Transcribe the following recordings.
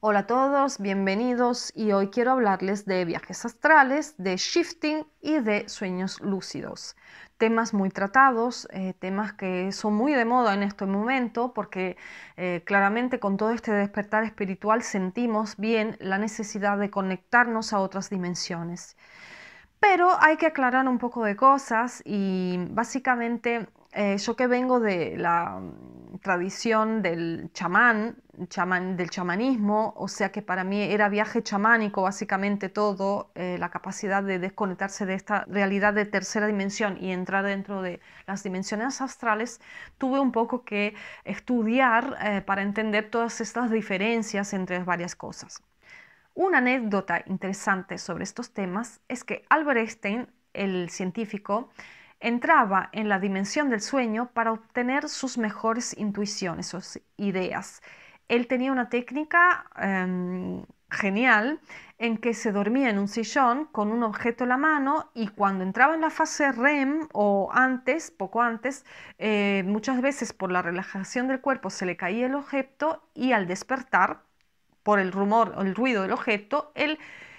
Hola a todos, bienvenidos y hoy quiero hablarles de viajes astrales, de shifting y de sueños lúcidos. Temas muy tratados, eh, temas que son muy de moda en este momento porque eh, claramente con todo este despertar espiritual sentimos bien la necesidad de conectarnos a otras dimensiones. Pero hay que aclarar un poco de cosas y básicamente eh, yo que vengo de la mm, tradición del chamán, del chamanismo, o sea que para mí era viaje chamánico básicamente todo, eh, la capacidad de desconectarse de esta realidad de tercera dimensión y entrar dentro de las dimensiones astrales, tuve un poco que estudiar eh, para entender todas estas diferencias entre varias cosas. Una anécdota interesante sobre estos temas es que Albert Einstein, el científico, entraba en la dimensión del sueño para obtener sus mejores intuiciones, sus ideas. Él tenía una técnica em, genial en que se dormía en un sillón con un objeto en la mano y cuando entraba en la fase REM o antes, poco antes, eh, muchas veces por la relajación del cuerpo se le caía el objeto y al despertar por el rumor o el ruido del objeto, él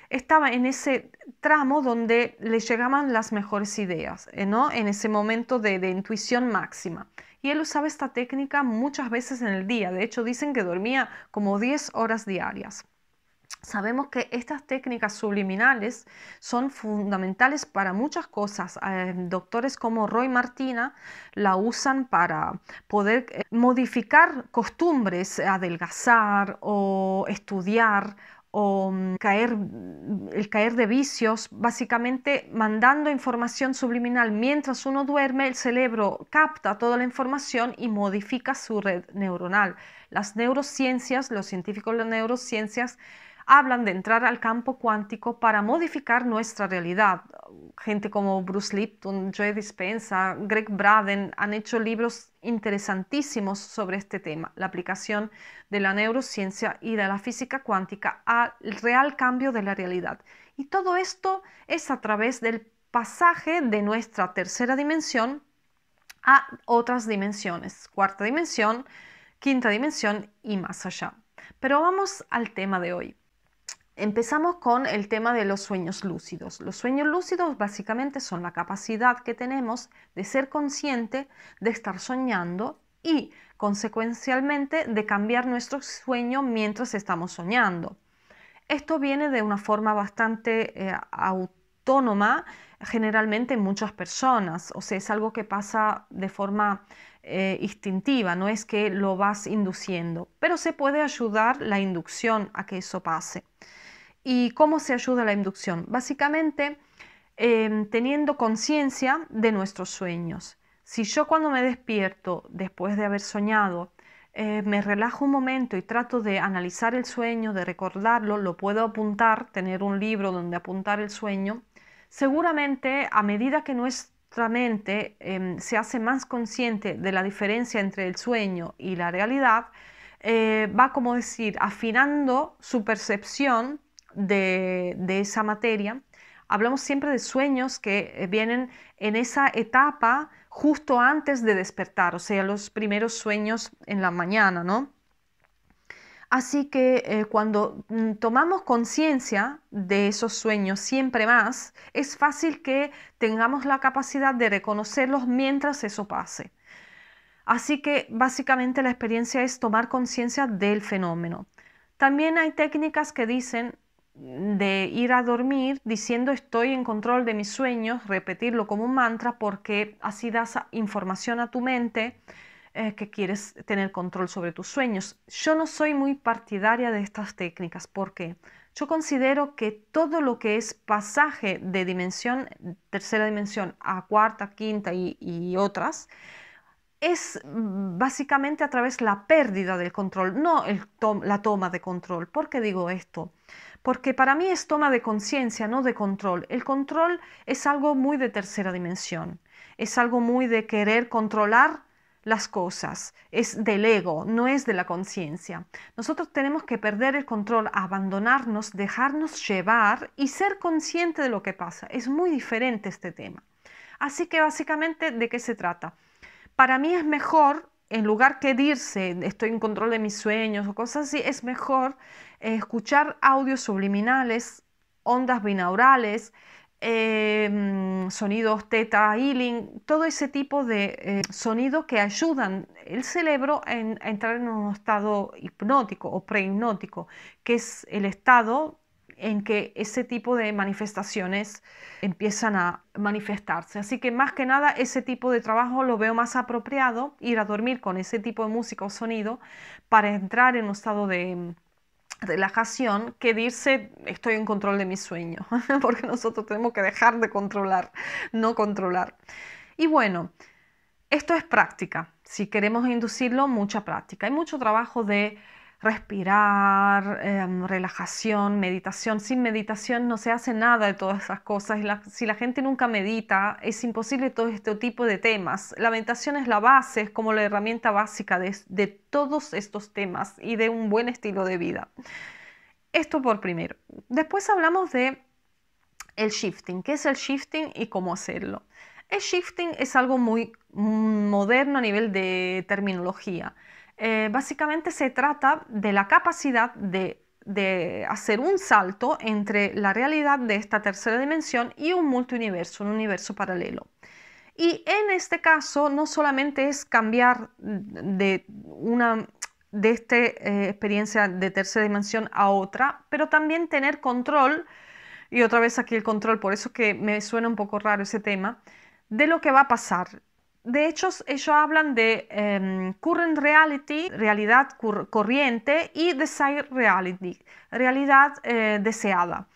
estaba en ese tramo donde le llegaban las mejores ideas, eh, ¿no? en ese momento de, intuición máxima. Y él usaba esta técnica muchas veces en el día, de hecho dicen que dormía como 10 horas diarias. Sabemos que estas técnicas subliminales son fundamentales para muchas cosas. Eh, doctores como Roy Martina la usan para poder eh, modificar costumbres, adelgazar o estudiar o mm, caer, mm, el caer de vicios, básicamente mandando información subliminal. Mientras uno duerme, el cerebro capta toda la información y modifica su red neuronal. Las neurociencias, los científicos de las neurociencias, hablan de entrar al campo cuántico para modificar nuestra realidad. Gente como Bruce Lipton, Joe Dispensa, Greg Braden han hecho libros interesantísimos sobre este tema, la aplicación de la neurociencia y de la física cuántica al real cambio de la realidad. Y todo esto es a través del pasaje de nuestra tercera dimensión a otras dimensiones, cuarta dimensión, quinta dimensión y más allá. Pero vamos al tema de hoy. Empezamos con el tema de los sueños lúcidos. Los sueños lúcidos básicamente son la capacidad que tenemos de ser consciente de estar soñando y, consecuencialmente, de cambiar nuestro sueño mientras estamos soñando. Esto viene de una forma bastante eh, autónoma, generalmente en muchas personas, o sea, es algo que pasa de forma eh, instintiva, no es que lo vas induciendo, pero se puede ayudar la inducción a que eso pase. ¿Y cómo se ayuda la inducción? Básicamente, em, teniendo conciencia de nuestros sueños. Si yo cuando me despierto, después de haber soñado, eh, me relajo un momento y trato de analizar el sueño, de recordarlo, lo puedo apuntar, tener un libro donde apuntar el sueño, seguramente a medida que nuestra mente em, se hace más consciente de la diferencia entre el sueño y la realidad, eh, va como decir, afinando su percepción de, esa materia, hablamos siempre de sueños que eh, vienen en esa etapa justo antes de despertar, o sea, los primeros sueños en la mañana, ¿no? Así que eh, cuando mm, tomamos conciencia de esos sueños siempre más, es fácil que tengamos la capacidad de reconocerlos mientras eso pase. Así que básicamente la experiencia es tomar conciencia del fenómeno. También hay técnicas que dicen de ir a dormir diciendo estoy en control de mis sueños, repetirlo como un mantra porque así das información a tu mente eh, que quieres tener control sobre tus sueños. Yo no soy muy partidaria de estas técnicas porque yo considero que todo lo que es pasaje de dimensión, tercera dimensión a cuarta, quinta y, otras, es mm, básicamente a través la pérdida del control, no el la toma de control. ¿Por qué digo esto? porque para mí es toma de conciencia, no de control. El control es algo muy de tercera dimensión, es algo muy de querer controlar las cosas, es del ego, no es de la conciencia. Nosotros tenemos que perder el control, abandonarnos, dejarnos llevar y ser consciente de lo que pasa. Es muy diferente este tema. Así que básicamente, ¿de qué se trata? Para mí es mejor en lugar que dirse, estoy en control de mis sueños o cosas así, es mejor eh, escuchar audios subliminales, ondas binaurales, em, sonidos teta healing, todo ese tipo de eh, sonidos que ayudan el cerebro a entrar en un estado hipnótico o prehipnótico, que es el estado en que ese tipo de manifestaciones empiezan a manifestarse. Así que más que nada ese tipo de trabajo lo veo más apropiado, ir a dormir con ese tipo de música o sonido para entrar en un estado de mm, relajación que dirse estoy en control de mi sueño, porque nosotros tenemos que dejar de controlar, no controlar. Y bueno, esto es práctica, si queremos inducirlo, mucha práctica. Hay mucho trabajo de respirar, em, relajación, meditación. Sin meditación no se hace nada de todas esas cosas. si la gente nunca medita, es imposible todo este tipo de temas. La meditación es la base, es como la herramienta básica de, de todos estos temas y de un buen estilo de vida. Esto por primero. Después hablamos de el shifting. ¿Qué es el shifting y cómo hacerlo? El shifting es algo muy mm, moderno a nivel de terminología. Eh, básicamente se trata de la capacidad de, hacer un salto entre la realidad de esta tercera dimensión y un multiuniverso, un universo paralelo. Y en este caso no solamente es cambiar de esta eh, experiencia de tercera dimensión a otra, pero también tener control, y otra vez aquí el control, por eso que me suena un poco raro ese tema, de lo que va a pasar. De hecho, ellos hablan de em, current reality, realidad corriente, y desire reality, realidad eh, deseada.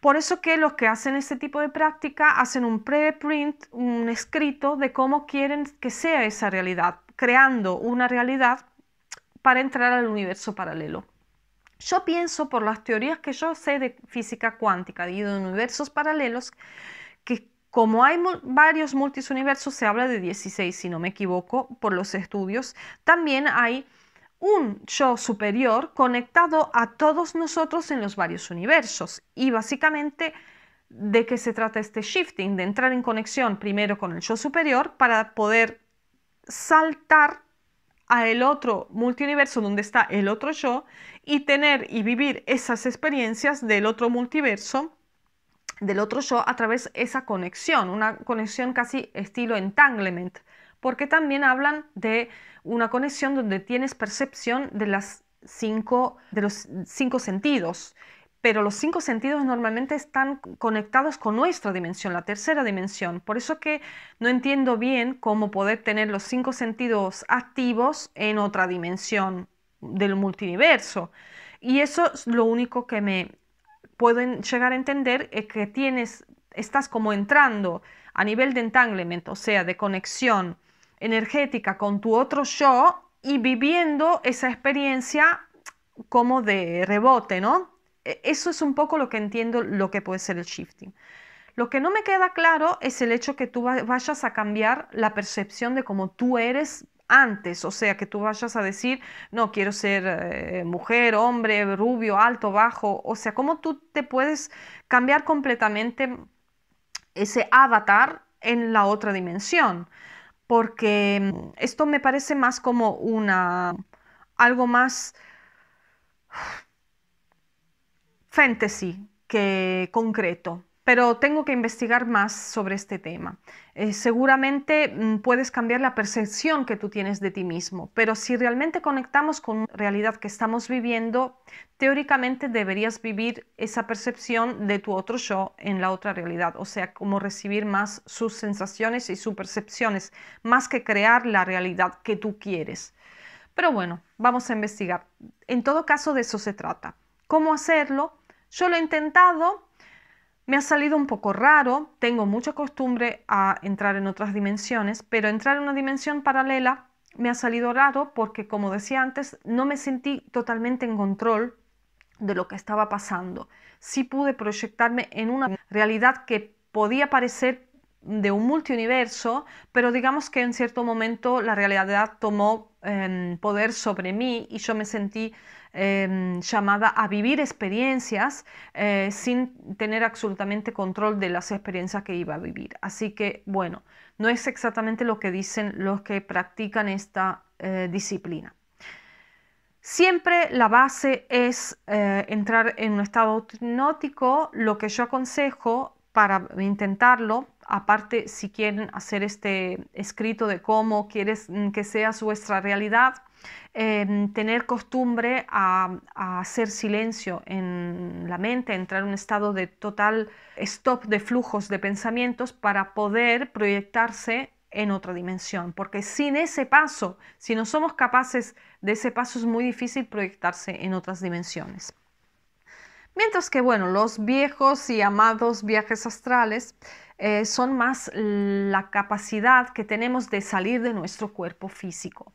Por eso que los que hacen este tipo de práctica hacen un preprint, un escrito de cómo quieren que sea esa realidad, creando una realidad para entrar al universo paralelo. Yo pienso por las teorías que yo sé de física cuántica y de universos paralelos como hay varios multisuniversos, se habla de 16, si no me equivoco, por los estudios. También hay un yo superior conectado a todos nosotros en los varios universos. Y básicamente, ¿de qué se trata este shifting? De entrar en conexión primero con el yo superior para poder saltar a el otro multiverso donde está el otro yo y tener y vivir esas experiencias del otro multiverso del otro yo a través de esa conexión, una conexión casi estilo entanglement, porque también hablan de una conexión donde tienes percepción de, las cinco, de los cinco sentidos, pero los cinco sentidos normalmente están conectados con nuestra dimensión, la tercera dimensión. Por eso que no entiendo bien cómo poder tener los cinco sentidos activos en otra dimensión del multiverso. Y eso es lo único que me, Puedo llegar a entender que tienes, estás como entrando a nivel de entanglement, o sea, de conexión energética con tu otro yo y viviendo esa experiencia como de rebote, ¿no? E, eso es un poco lo que entiendo lo que puede ser el shifting. Lo que no me queda claro es el hecho que tú vayas a cambiar la percepción de cómo tú eres antes, o sea, que tú vayas a decir, no, quiero ser eh, mujer, hombre, rubio, alto, bajo, o sea, cómo tú te puedes cambiar completamente ese avatar en la otra dimensión, porque mm, esto me parece más como una, algo más fantasy que concreto pero tengo que investigar más sobre este tema. Eh, seguramente mm, puedes cambiar la percepción que tú tienes de ti mismo, pero si realmente conectamos con la realidad que estamos viviendo, teóricamente deberías vivir esa percepción de tu otro yo en la otra realidad, o sea, como recibir más sus sensaciones y sus percepciones, más que crear la realidad que tú quieres. Pero bueno, vamos a investigar. En todo caso, de eso se trata. ¿Cómo hacerlo? Yo lo he intentado, me ha salido un poco raro, tengo mucha costumbre a entrar en otras dimensiones, pero entrar en una dimensión paralela me ha salido raro porque, como decía antes, no me sentí totalmente en control de lo que estaba pasando. Sí pude proyectarme en una realidad que podía parecer de un multiuniverso, pero digamos que en cierto momento la realidad tomó em, poder sobre mí y yo me sentí em, llamada a vivir experiencias eh, sin tener absolutamente control de las experiencias que iba a vivir. Así que, bueno, no es exactamente lo que dicen los que practican esta eh, disciplina. Siempre la base es eh, entrar en un estado hipnótico. Lo que yo aconsejo para intentarlo Aparte, si quieren hacer este escrito de cómo quieres mm, que sea vuestra realidad, em, tener costumbre a, a, hacer silencio en la mente, entrar en un estado de total stop de flujos de pensamientos para poder proyectarse en otra dimensión, porque sin ese paso, si no somos capaces de ese paso, es muy difícil proyectarse en otras dimensiones. Mientras que, bueno, los viejos y amados viajes astrales eh, son más la capacidad que tenemos de salir de nuestro cuerpo físico.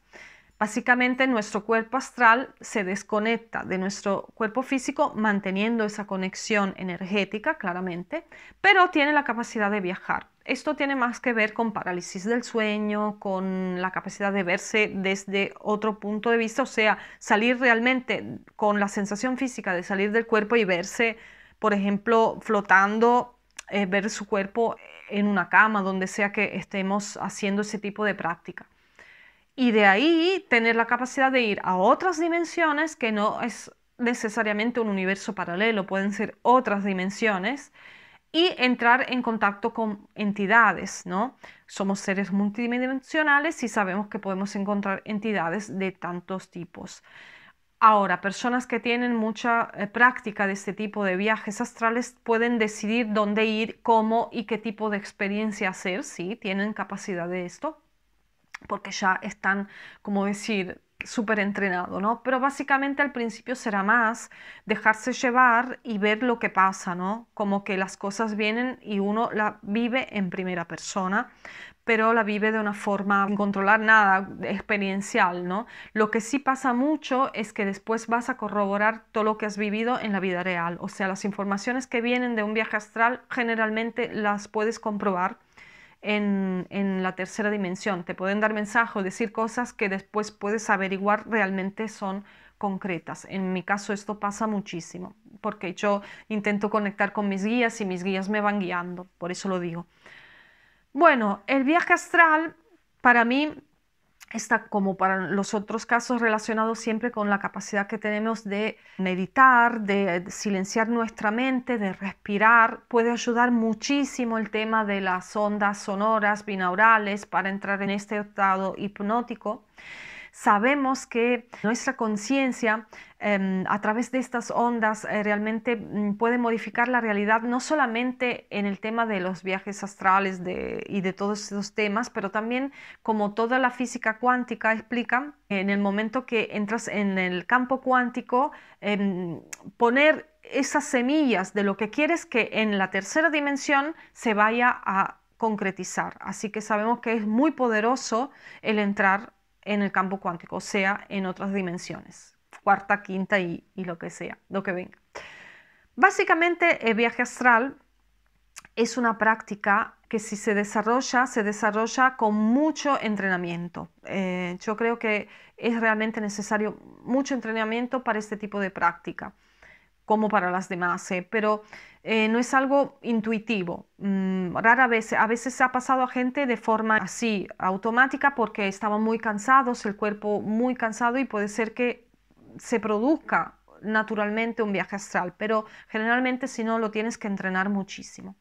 Básicamente nuestro cuerpo astral se desconecta de nuestro cuerpo físico manteniendo esa conexión energética, claramente, pero tiene la capacidad de viajar. Esto tiene más que ver con parálisis del sueño, con la capacidad de verse desde otro punto de vista, o sea, salir realmente con la sensación física de salir del cuerpo y verse, por ejemplo, flotando eh, ver su cuerpo en una cama, donde sea que estemos haciendo ese tipo de práctica. Y de ahí tener la capacidad de ir a otras dimensiones que no es necesariamente un universo paralelo, pueden ser otras dimensiones y entrar en contacto con entidades, ¿no? Somos seres multidimensionales y sabemos que podemos encontrar entidades de tantos tipos. Ahora, personas que tienen mucha eh, práctica de este tipo de viajes astrales pueden decidir dónde ir, cómo y qué tipo de experiencia hacer, si tienen capacidad de esto, porque ya están, como decir, súper entrenado, ¿no? Pero básicamente al principio será más dejarse llevar y ver lo que pasa, ¿no? Como que las cosas vienen y uno la vive en primera persona, pero la vive de una forma sin controlar nada, experiencial, ¿no? Lo que sí pasa mucho es que después vas a corroborar todo lo que has vivido en la vida real, o sea, las informaciones que vienen de un viaje astral generalmente las puedes comprobar en, la tercera dimensión. Te pueden dar mensajes decir cosas que después puedes averiguar realmente son concretas. En mi caso esto pasa muchísimo, porque yo intento conectar con mis guías y mis guías me van guiando, por eso lo digo. Bueno, el viaje astral para mí está como para los otros casos relacionados siempre con la capacidad que tenemos de meditar, de silenciar nuestra mente, de respirar. Puede ayudar muchísimo el tema de las ondas sonoras binaurales para entrar en este estado hipnótico sabemos que nuestra conciencia em, a través de estas ondas eh, realmente mm, puede modificar la realidad, no solamente en el tema de los viajes astrales y de todos esos temas, pero también como toda la física cuántica explica, en el momento que entras en el campo cuántico, em, poner esas semillas de lo que quieres que en la tercera dimensión se vaya a concretizar. Así que sabemos que es muy poderoso el entrar en el campo cuántico, o sea, en otras dimensiones, cuarta, quinta y, lo que sea, lo que venga. Básicamente, el viaje astral es una práctica que si se desarrolla, se desarrolla con mucho entrenamiento. Eh, yo creo que es realmente necesario mucho entrenamiento para este tipo de práctica como para las demás, pero eh, no es algo intuitivo. Mm, rara vez, a veces ha pasado a gente de forma así, automática, porque estaban muy cansados, el cuerpo muy cansado y puede ser que se produzca naturalmente un viaje astral, pero generalmente si no lo tienes que entrenar muchísimo.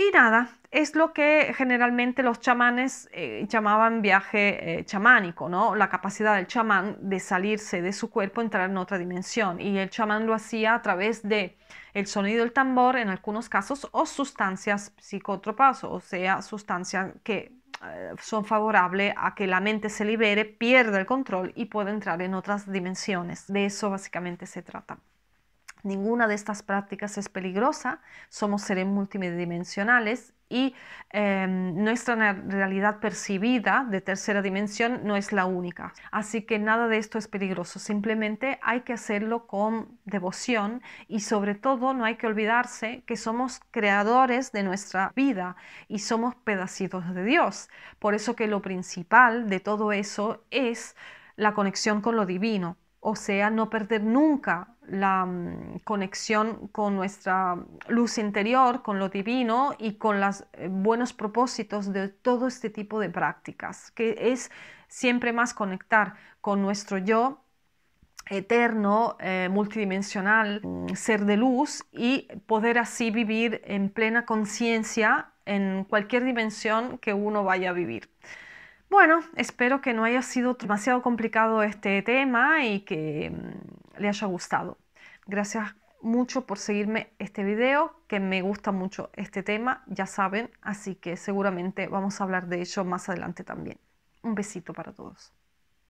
Y nada, es lo que generalmente los chamanes eh, llamaban viaje eh, chamánico, ¿no? La capacidad del chamán de salirse de su cuerpo, entrar en otra dimensión. Y el chamán lo hacía a través de el sonido del tambor, en algunos casos, o sustancias psicotropas, o sea, sustancias que eh, son favorables a que la mente se libere, pierda el control y pueda entrar en otras dimensiones. De eso básicamente se trata. Ninguna de estas prácticas es peligrosa, somos seres multidimensionales y em, nuestra realidad percibida de tercera dimensión no es la única. Así que nada de esto es peligroso, simplemente hay que hacerlo con devoción y sobre todo no hay que olvidarse que somos creadores de nuestra vida y somos pedacitos de Dios. Por eso que lo principal de todo eso es la conexión con lo divino, o sea, no perder nunca la mm, conexión con nuestra luz interior, con lo divino y con los eh, buenos propósitos de todo este tipo de prácticas, que es siempre más conectar con nuestro yo eterno, eh, multidimensional, mm, ser de luz y poder así vivir en plena conciencia en cualquier dimensión que uno vaya a vivir. Bueno, espero que no haya sido demasiado complicado este tema y que mm, le haya gustado. Gracias mucho por seguirme este video, que me gusta mucho este tema, ya saben, así que seguramente vamos a hablar de ello más adelante también. Un besito para todos.